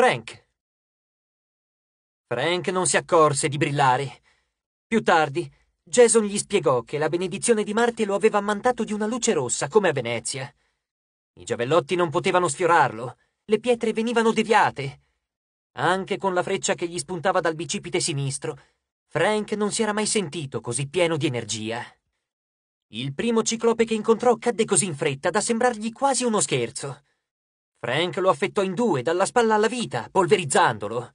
Frank. Frank non si accorse di brillare. Più tardi, Jason gli spiegò che la benedizione di Marte lo aveva ammantato di una luce rossa, come a Venezia. I giavellotti non potevano sfiorarlo, le pietre venivano deviate. Anche con la freccia che gli spuntava dal bicipite sinistro, Frank non si era mai sentito così pieno di energia. Il primo ciclope che incontrò cadde così in fretta da sembrargli quasi uno scherzo. Frank lo affettò in due, dalla spalla alla vita, polverizzandolo.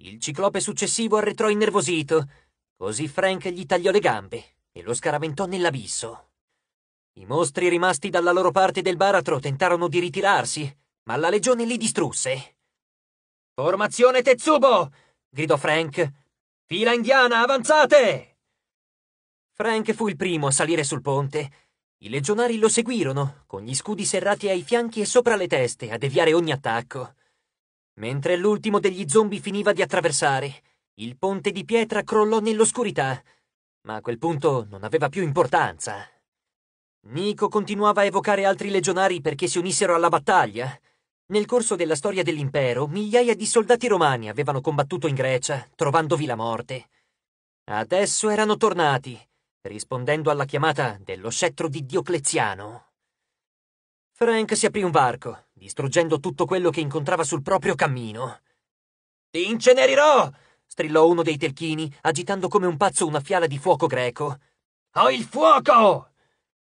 Il ciclope successivo arretrò innervosito, così Frank gli tagliò le gambe e lo scaraventò nell'abisso. I mostri rimasti dalla loro parte del baratro tentarono di ritirarsi, ma la legione li distrusse. Formazione Tetsubo! gridò Frank. Fila indiana, avanzate! Frank fu il primo a salire sul ponte i legionari lo seguirono, con gli scudi serrati ai fianchi e sopra le teste, a deviare ogni attacco. Mentre l'ultimo degli zombie finiva di attraversare, il ponte di pietra crollò nell'oscurità, ma a quel punto non aveva più importanza. Nico continuava a evocare altri legionari perché si unissero alla battaglia. Nel corso della storia dell'impero, migliaia di soldati romani avevano combattuto in Grecia, trovandovi la morte. Adesso erano tornati, rispondendo alla chiamata dello scettro di Diocleziano. Frank si aprì un varco, distruggendo tutto quello che incontrava sul proprio cammino. Ti incenerirò! strillò uno dei telchini, agitando come un pazzo una fiala di fuoco greco. Ho il fuoco!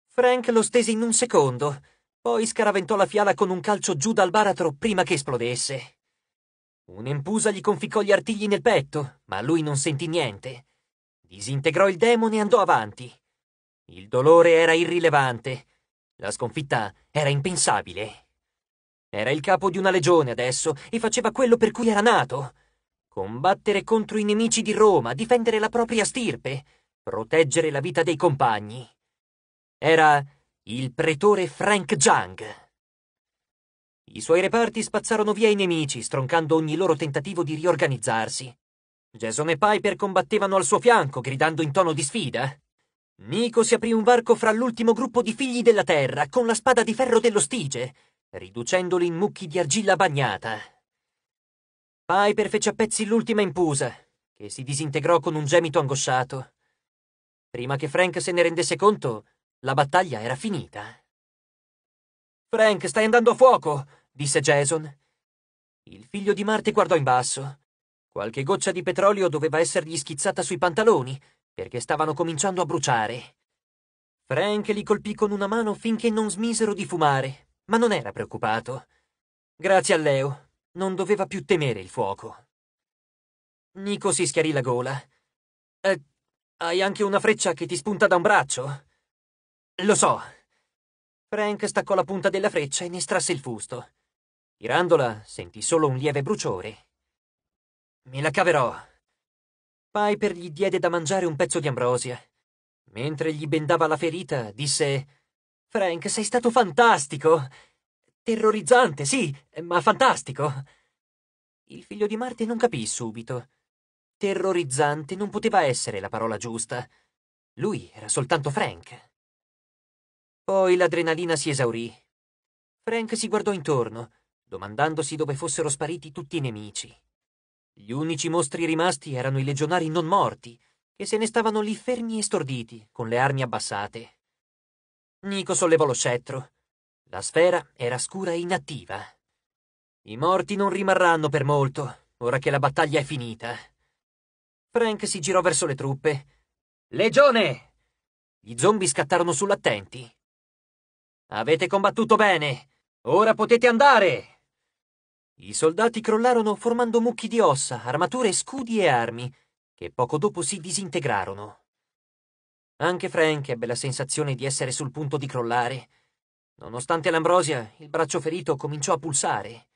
Frank lo stese in un secondo, poi scaraventò la fiala con un calcio giù dal baratro prima che esplodesse. Un'empusa gli conficcò gli artigli nel petto, ma lui non sentì niente. Disintegrò il demone e andò avanti. Il dolore era irrilevante. La sconfitta era impensabile. Era il capo di una legione adesso e faceva quello per cui era nato. Combattere contro i nemici di Roma, difendere la propria stirpe, proteggere la vita dei compagni. Era il pretore Frank Jung. I suoi reparti spazzarono via i nemici, stroncando ogni loro tentativo di riorganizzarsi. Jason e Piper combattevano al suo fianco, gridando in tono di sfida. Nico si aprì un varco fra l'ultimo gruppo di figli della terra con la spada di ferro dello stige, riducendoli in mucchi di argilla bagnata. Piper fece a pezzi l'ultima impusa, che si disintegrò con un gemito angosciato. Prima che Frank se ne rendesse conto, la battaglia era finita. Frank, stai andando a fuoco! disse Jason. Il figlio di Marte guardò in basso. Qualche goccia di petrolio doveva essergli schizzata sui pantaloni, perché stavano cominciando a bruciare. Frank li colpì con una mano finché non smisero di fumare, ma non era preoccupato. Grazie a Leo, non doveva più temere il fuoco. Nico si schiarì la gola. Eh, hai anche una freccia che ti spunta da un braccio? Lo so. Frank staccò la punta della freccia e ne strasse il fusto. Tirandola, sentì solo un lieve bruciore Me la caverò. Piper gli diede da mangiare un pezzo di ambrosia. Mentre gli bendava la ferita, disse Frank, sei stato fantastico. Terrorizzante, sì, ma fantastico. Il figlio di Marte non capì subito. Terrorizzante non poteva essere la parola giusta. Lui era soltanto Frank. Poi l'adrenalina si esaurì. Frank si guardò intorno, domandandosi dove fossero spariti tutti i nemici. Gli unici mostri rimasti erano i legionari non morti, che se ne stavano lì fermi e storditi, con le armi abbassate. Nico sollevò lo scettro. La sfera era scura e inattiva. I morti non rimarranno per molto, ora che la battaglia è finita. Frank si girò verso le truppe. Legione! Gli zombie scattarono sull'attenti. Avete combattuto bene! Ora potete andare! I soldati crollarono formando mucchi di ossa, armature, scudi e armi, che poco dopo si disintegrarono. Anche Frank ebbe la sensazione di essere sul punto di crollare. Nonostante l'ambrosia, il braccio ferito cominciò a pulsare.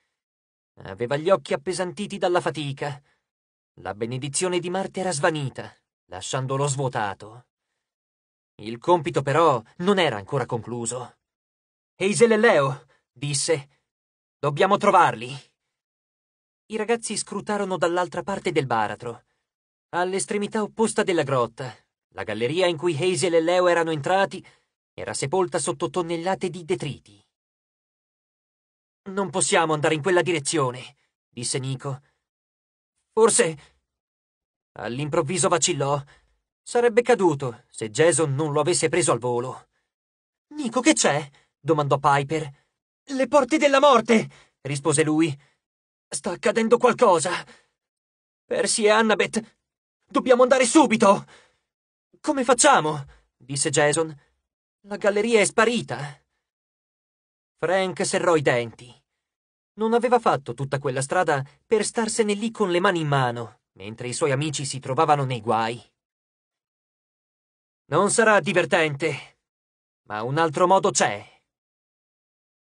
Aveva gli occhi appesantiti dalla fatica. La benedizione di Marte era svanita, lasciandolo svuotato. Il compito però non era ancora concluso. Eisel e Leo, disse, dobbiamo trovarli. I ragazzi scrutarono dall'altra parte del baratro, all'estremità opposta della grotta. La galleria in cui Hazel e Leo erano entrati era sepolta sotto tonnellate di detriti. Non possiamo andare in quella direzione, disse Nico. Forse... All'improvviso vacillò. Sarebbe caduto se Jason non lo avesse preso al volo. Nico, che c'è? domandò Piper. Le porte della morte, rispose lui. Sta accadendo qualcosa. Percy e Annabeth, dobbiamo andare subito! Come facciamo? disse Jason. La galleria è sparita. Frank serrò i denti. Non aveva fatto tutta quella strada per starsene lì con le mani in mano, mentre i suoi amici si trovavano nei guai. Non sarà divertente, ma un altro modo c'è.